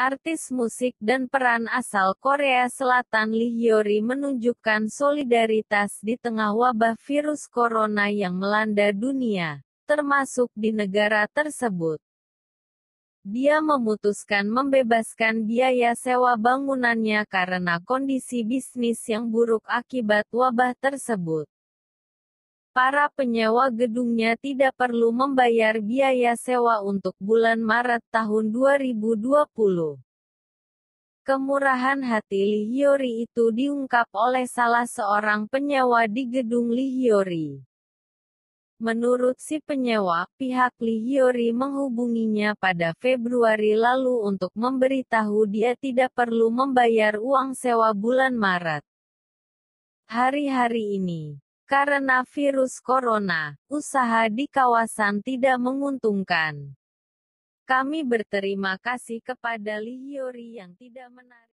artis musik dan peran asal Korea Selatan Lee Hyori menunjukkan solidaritas di tengah wabah virus corona yang melanda dunia, termasuk di negara tersebut. Dia memutuskan membebaskan biaya sewa bangunannya karena kondisi bisnis yang buruk akibat wabah tersebut. Para penyewa gedungnya tidak perlu membayar biaya sewa untuk bulan Maret tahun 2020. Kemurahan hati Lihiori itu diungkap oleh salah seorang penyewa di gedung Lihiori. Menurut si penyewa, pihak Lihiori menghubunginya pada Februari lalu untuk memberitahu dia tidak perlu membayar uang sewa bulan Maret. Hari-hari ini, karena virus corona, usaha di kawasan tidak menguntungkan. Kami berterima kasih kepada Lihiori yang tidak menarik.